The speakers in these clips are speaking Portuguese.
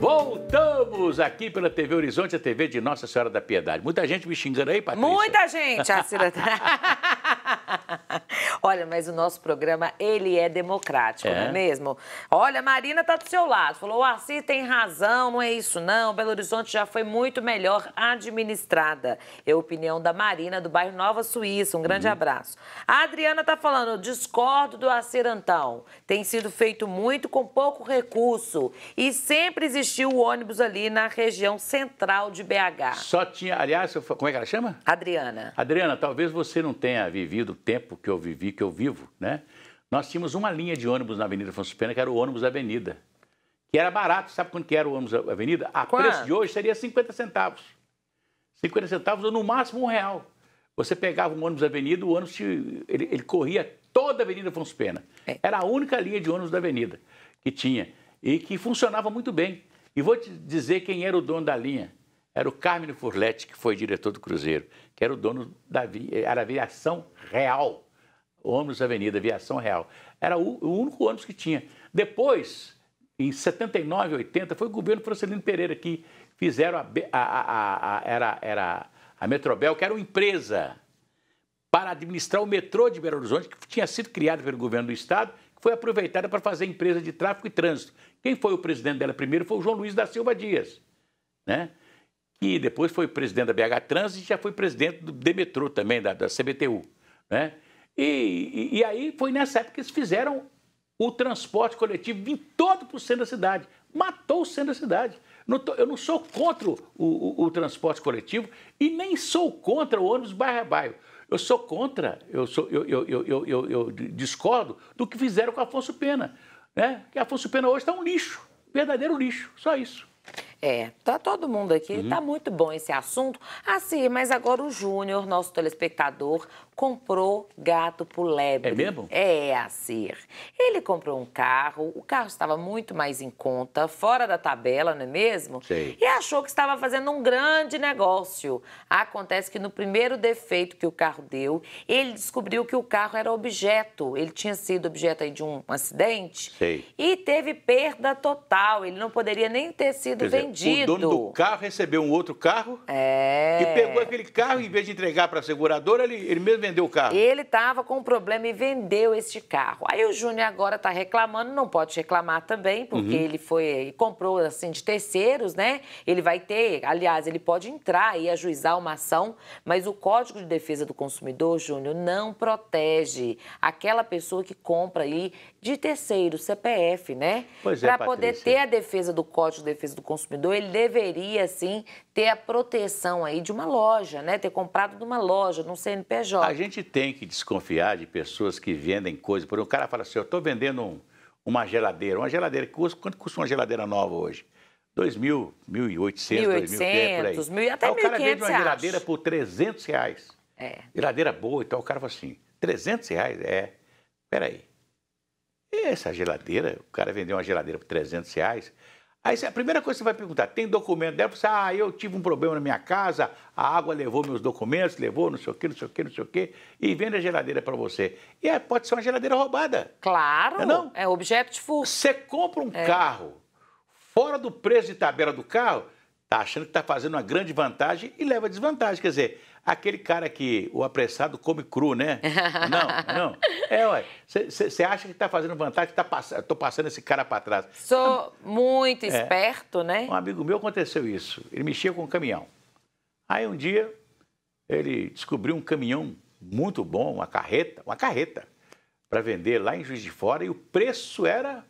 Voltamos aqui pela TV Horizonte, a TV de Nossa Senhora da Piedade. Muita gente me xingando aí, Patrícia. Muita gente, Assira. Olha, mas o nosso programa, ele é democrático, é. não é mesmo? Olha, Marina tá do seu lado. Falou, o Assis tem razão, não é isso não. Belo Horizonte já foi muito melhor administrada. É a opinião da Marina, do bairro Nova Suíça. Um grande uhum. abraço. A Adriana tá falando, discordo do Antão. Tem sido feito muito com pouco recurso. E sempre existiu o ônibus ali na região central de BH. Só tinha, aliás, como é que ela chama? Adriana. Adriana, talvez você não tenha vivido o tempo tempo que eu vivi, que eu vivo, né? Nós tínhamos uma linha de ônibus na Avenida Afonso Pena, que era o ônibus Avenida. Que era barato, sabe quanto que era o ônibus Avenida? A Qual? preço de hoje seria 50 centavos. 50 centavos ou no máximo um real. Você pegava um ônibus Avenida, o ônibus ele, ele, corria toda a Avenida Afonso Pena. É. Era a única linha de ônibus da Avenida que tinha e que funcionava muito bem. E vou te dizer quem era o dono da linha. Era o Carmine Furletti, que foi diretor do Cruzeiro, que era o dono da era aviação real, ônibus Avenida, aviação real. Era o, o único ônibus que tinha. Depois, em 79, 80, foi o governo Francelino Pereira que fizeram a, a, a, a, era, era a Metrobel, que era uma empresa para administrar o metrô de Belo Horizonte, que tinha sido criado pelo governo do Estado, que foi aproveitada para fazer empresa de tráfego e trânsito. Quem foi o presidente dela primeiro foi o João Luiz da Silva Dias. Né? que depois foi presidente da BH Trans e já foi presidente do Demetrô também, da, da CBTU. Né? E, e, e, aí foi nessa época que eles fizeram o transporte coletivo em todo o centro da cidade. Matou o centro da cidade. Não tô, eu não sou contra o, o, o, transporte coletivo e nem sou contra o ônibus bairro a bairro. Eu sou contra, eu, sou, eu, eu, eu discordo do que fizeram com Afonso Pena. Né? Que Afonso Pena hoje está um lixo, verdadeiro lixo, só isso. É, tá todo mundo aqui, uhum. tá muito bom esse assunto. Ah, sim, mas agora o Júnior, nosso telespectador, comprou gato por lebre. É mesmo? É, Acir. Ele comprou um carro, o carro estava muito mais em conta, fora da tabela, não é mesmo? Sim. E achou que estava fazendo um grande negócio. Acontece que no primeiro defeito que o carro deu, ele descobriu que o carro era objeto. Ele tinha sido objeto de um acidente. Sim. E teve perda total. Ele não poderia nem ter sido Quer vendido o dono do carro recebeu um outro carro. É. E pegou aquele carro, em vez de entregar para a seguradora, ele, ele mesmo vendeu o carro. Ele estava com um problema e vendeu este carro. Aí o Júnior agora está reclamando, não pode reclamar também, porque uhum. ele foi comprou assim de terceiros, né? Ele vai ter, aliás, ele pode entrar e ajuizar uma ação, mas o Código de Defesa do Consumidor, Júnior, não protege aquela pessoa que compra aí de terceiro, CPF, né? Pois é, Para poder ter a defesa do Código de Defesa do Consumidor consumidor ele deveria sim ter a proteção aí de uma loja, né? Ter comprado de uma loja, de um CNPJ. A gente tem que desconfiar de pessoas que vendem coisas. Por um o cara fala assim, eu estou vendendo um, uma geladeira. Uma geladeira, quanto custa uma geladeira nova hoje? Dois mil, 1.800, 2.000, é, por Mil e até aí o cara vende uma geladeira acha. por 300 reais. É. Geladeira boa, então o cara fala assim, 300 reais? É, peraí. Essa geladeira, o cara vendeu uma geladeira por 300 reais, Aí a primeira coisa que você vai perguntar, tem documento dela? Você, ah, eu tive um problema na minha casa, a água levou meus documentos, levou não sei o quê, não sei o quê, não sei o quê, e vende a geladeira para você. E é, pode ser uma geladeira roubada. Claro, não é, não? é objeto de furto. Você compra um é. carro fora do preço de tabela do carro, Está achando que está fazendo uma grande vantagem e leva desvantagem. Quer dizer, aquele cara que o apressado come cru, né? Não, não. É, ué. Você acha que está fazendo vantagem, tá pass... tô passando esse cara para trás. Sou muito é, esperto, né? Um amigo meu aconteceu isso. Ele mexia com um caminhão. Aí um dia ele descobriu um caminhão muito bom, uma carreta, uma carreta, para vender lá em Juiz de Fora e o preço era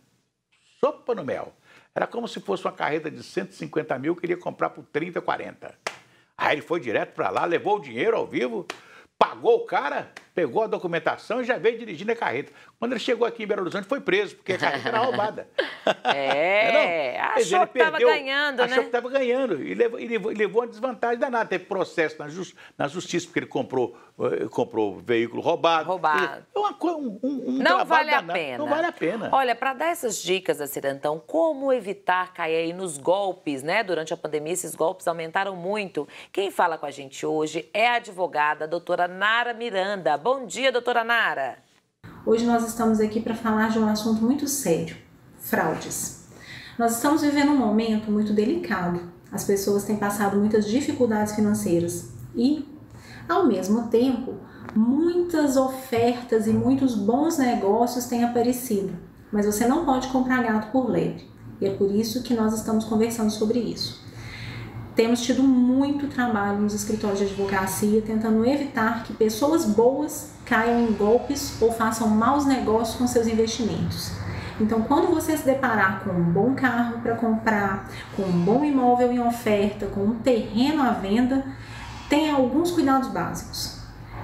sopa no mel. Era como se fosse uma carreta de 150 mil que ele ia comprar por 30, 40. Aí ele foi direto para lá, levou o dinheiro ao vivo, pagou o cara pegou a documentação e já veio dirigindo a carreta. Quando ele chegou aqui em Belo Horizonte, foi preso, porque a carreta era roubada. É, é, não, achou que estava ganhando, achou né? Achou que estava ganhando e levou, e levou, levou, uma desvantagem danada. Teve processo na, just, na justiça, porque ele comprou, eh, comprou veículo roubado. Roubado. É uma, um, um, não vale danado. a pena. Não vale a pena. Olha, para dar essas dicas, Acirantão, como evitar cair aí nos golpes, né? Durante a pandemia, esses golpes aumentaram muito. Quem fala com a gente hoje é a advogada, a doutora Nara Miranda. Bom Bom dia, doutora Nara. Hoje nós estamos aqui para falar de um assunto muito sério: fraudes. Nós estamos vivendo um momento muito delicado. As pessoas têm passado muitas dificuldades financeiras e, ao mesmo tempo, muitas ofertas e muitos bons negócios têm aparecido. Mas você não pode comprar gato por lebre. E é por isso que nós estamos conversando sobre isso. Temos tido muito trabalho nos escritórios de advocacia tentando evitar que pessoas boas caiam em golpes ou façam maus negócios com seus investimentos. Então, quando você se deparar com um bom carro para comprar, com um bom imóvel em oferta, com um terreno à venda, tenha alguns cuidados básicos.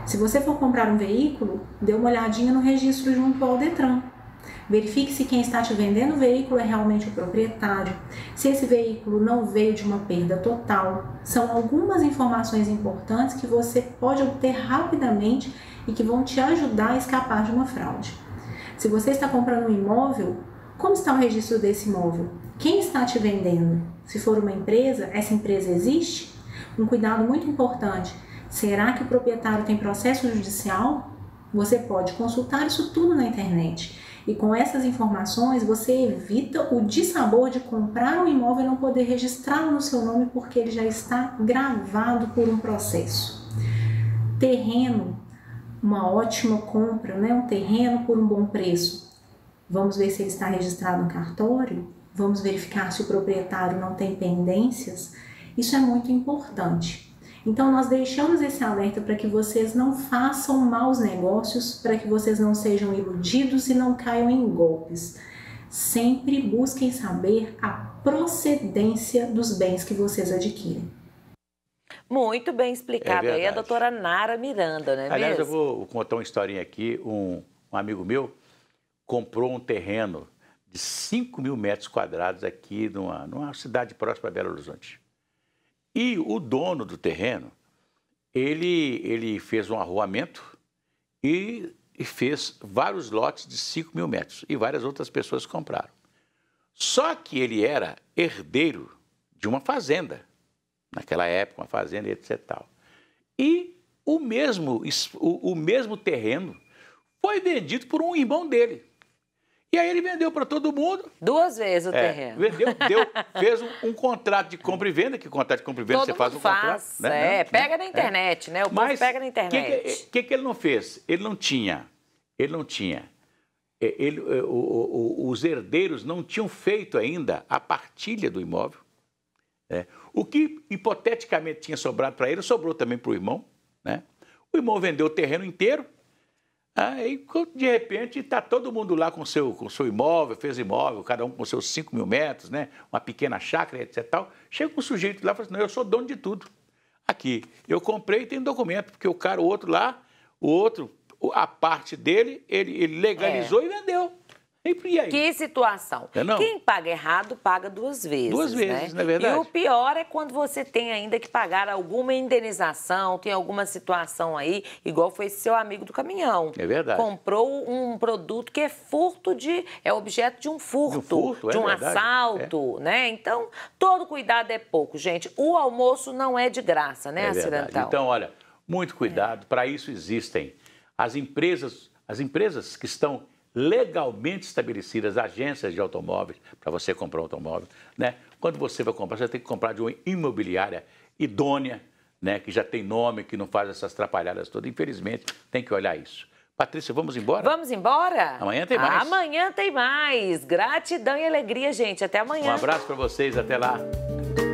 Se você for comprar um veículo, dê uma olhadinha no registro junto ao Detran Verifique se quem está te vendendo o veículo é realmente o proprietário, se esse veículo não veio de uma perda total. São algumas informações importantes que você pode obter rapidamente e que vão te ajudar a escapar de uma fraude. Se você está comprando um imóvel, como está o registro desse imóvel? Quem está te vendendo? Se for uma empresa, essa empresa existe? Um cuidado muito importante: será que o proprietário tem processo judicial? Você pode consultar isso tudo na internet. E com essas informações você evita o dissabor de comprar um imóvel e não poder registrá-lo no seu nome porque ele já está gravado por um processo. Terreno, uma ótima compra, né? um terreno por um bom preço. Vamos ver se ele está registrado no cartório, vamos verificar se o proprietário não tem pendências. Isso é muito importante. Então, nós deixamos esse alerta para que vocês não façam maus negócios, para que vocês não sejam iludidos e não caiam em golpes. Sempre busquem saber a procedência dos bens que vocês adquirem. Muito bem explicado é aí a doutora Nara Miranda, né? Aliás, mesmo? eu vou contar uma historinha aqui. Um, um amigo meu comprou um terreno de 5 mil metros quadrados aqui numa, numa cidade próxima a Belo Horizonte. E o dono do terreno, ele, ele fez um arruamento e, e fez vários lotes de 5 mil metros. E várias outras pessoas compraram. Só que ele era herdeiro de uma fazenda, naquela época, uma fazenda, etc. E o mesmo, o mesmo terreno foi vendido por um irmão dele. E aí ele vendeu para todo mundo. Duas vezes o é, terreno. Vendeu, deu, fez um, um, contrato de compra e venda, que contrato de compra e venda todo você faz um faz, contrato. Né? É, né? pega na é. internet, é. né? O povo Mas, pega na internet. O que, que, que, ele não fez? Ele não tinha. Ele não tinha. Ele, eh, o, o, os herdeiros não tinham feito ainda a partilha do imóvel. Né? O que hipoteticamente tinha sobrado para ele, sobrou também para o irmão. Né? O irmão vendeu o terreno inteiro Aí, de repente, está todo mundo lá com seu, com seu imóvel, fez imóvel, cada um com seus 5 mil metros, né? uma pequena chácara, etc. Tal. Chega um sujeito lá e fala assim, não, eu sou dono de tudo. Aqui, eu comprei e tem documento, porque o cara, o outro lá, o outro, a parte dele, ele, ele legalizou é. e vendeu. E aí? Que situação. É Quem paga errado, paga duas vezes. Duas né? vezes, né? não é verdade? E o pior é quando você tem ainda que pagar alguma indenização, tem alguma situação aí, igual foi seu amigo do caminhão. É verdade. Comprou um produto que é furto de. é objeto de um furto, de um, furto, é de um assalto, é. né? Então, todo cuidado é pouco, gente. O almoço não é de graça, né, é Acidental? Então, olha, muito cuidado. Para isso existem as empresas, as empresas que estão legalmente estabelecidas, agências de automóveis, para você comprar um automóvel. Né? Quando você vai comprar, você tem que comprar de uma imobiliária idônea, né? que já tem nome, que não faz essas atrapalhadas todas. Infelizmente, tem que olhar isso. Patrícia, vamos embora? Vamos embora? Amanhã tem mais. Amanhã tem mais. Gratidão e alegria, gente. Até amanhã. Um abraço para vocês. Até lá.